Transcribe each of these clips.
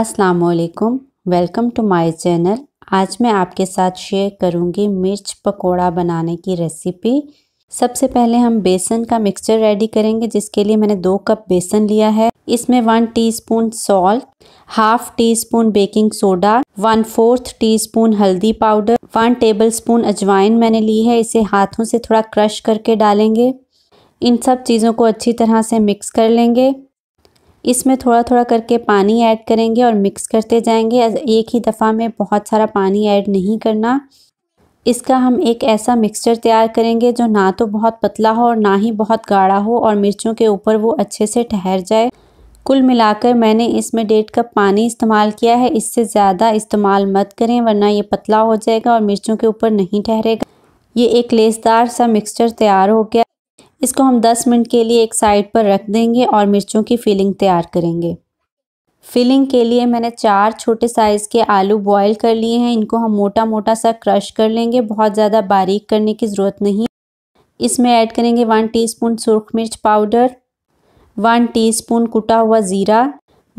असलकुम welcome to my channel आज मैं आपके साथ शेयर करूंगी मिर्च पकोड़ा बनाने की रेसिपी सबसे पहले हम बेसन का मिक्सचर रेडी करेंगे जिसके लिए मैंने दो कप बेसन लिया है इसमें one teaspoon salt half teaspoon baking soda one fourth teaspoon हल्दी पाउडर वन टेबल स्पून अजवाइन मैंने ली है इसे हाथों से थोड़ा क्रश करके डालेंगे इन सब चीज़ों को अच्छी तरह से मिक्स कर लेंगे इसमें थोड़ा थोड़ा करके पानी ऐड करेंगे और मिक्स करते जाएंगे एक ही दफ़ा में बहुत सारा पानी ऐड नहीं करना इसका हम एक ऐसा मिक्सचर तैयार करेंगे जो ना तो बहुत पतला हो और ना ही बहुत गाढ़ा हो और मिर्चों के ऊपर वो अच्छे से ठहर जाए कुल मिलाकर मैंने इसमें डेढ़ कप पानी इस्तेमाल किया है इससे ज़्यादा इस्तेमाल मत करें वरना ये पतला हो जाएगा और मिर्चों के ऊपर नहीं ठहरेगा ये एक लेसदार सा मिक्सचर तैयार हो गया इसको हम 10 मिनट के लिए एक साइड पर रख देंगे और मिर्चों की फिलिंग तैयार करेंगे फिलिंग के लिए मैंने चार छोटे साइज़ के आलू बॉईल कर लिए हैं इनको हम मोटा मोटा सा क्रश कर लेंगे बहुत ज़्यादा बारीक करने की ज़रूरत नहीं इसमें ऐड करेंगे वन टीस्पून सुरख मिर्च पाउडर वन टीस्पून कुटा हुआ ज़ीरा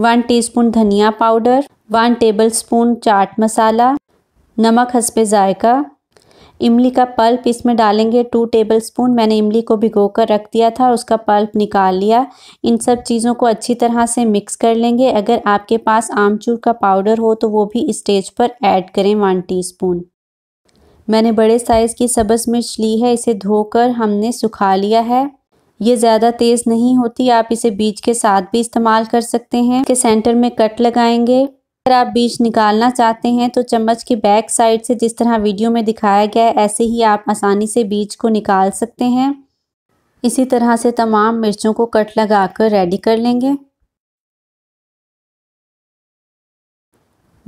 वन टीस्पून धनिया पाउडर वन टेबलस्पून चाट मसाला नमक हंसपे ज़ायका इमली का पल्प इसमें डालेंगे टू टेबल स्पून मैंने इमली को भिगो कर रख दिया था और उसका पल्प निकाल लिया इन सब चीज़ों को अच्छी तरह से मिक्स कर लेंगे अगर आपके पास आमचूर का पाउडर हो तो वो भी स्टेज पर ऐड करें वन टीस्पून मैंने बड़े साइज़ की सब्ज़ मिर्च ली है इसे धोकर हमने सुखा लिया है ये ज़्यादा तेज़ नहीं होती आप इसे बीज के साथ भी इस्तेमाल कर सकते हैं के सेंटर में कट लगाएंगे अगर आप बीज निकालना चाहते हैं तो चम्मच के बैक साइड से जिस तरह वीडियो में दिखाया गया है ऐसे ही आप आसानी से बीज को निकाल सकते हैं इसी तरह से तमाम मिर्चों को कट लगाकर रेडी कर लेंगे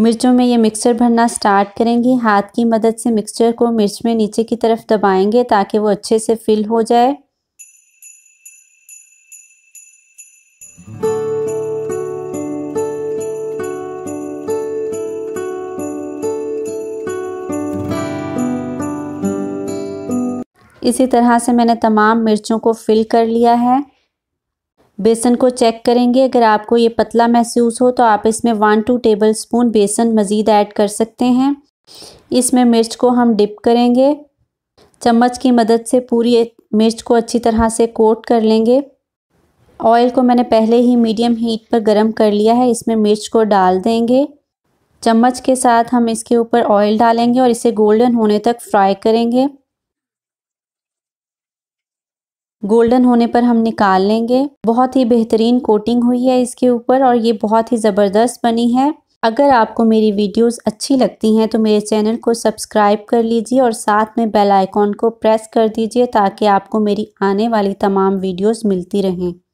मिर्चों में ये मिक्सचर भरना स्टार्ट करेंगे हाथ की मदद से मिक्सचर को मिर्च में नीचे की तरफ दबाएंगे ताकि वो अच्छे से फिल हो जाए इसी तरह से मैंने तमाम मिर्चों को फिल कर लिया है बेसन को चेक करेंगे अगर आपको ये पतला महसूस हो तो आप इसमें वन टू टेबल स्पून बेसन मज़ीद ऐड कर सकते हैं इसमें मिर्च को हम डिप करेंगे चम्मच की मदद से पूरी मिर्च को अच्छी तरह से कोट कर लेंगे ऑयल को मैंने पहले ही मीडियम हीट पर गर्म कर लिया है इसमें मिर्च को डाल देंगे चम्मच के साथ हम इसके ऊपर ऑयल डालेंगे और इसे गोल्डन होने तक फ्राई करेंगे गोल्डन होने पर हम निकाल लेंगे बहुत ही बेहतरीन कोटिंग हुई है इसके ऊपर और ये बहुत ही ज़बरदस्त बनी है अगर आपको मेरी वीडियोस अच्छी लगती हैं तो मेरे चैनल को सब्सक्राइब कर लीजिए और साथ में बेल आइकॉन को प्रेस कर दीजिए ताकि आपको मेरी आने वाली तमाम वीडियोस मिलती रहें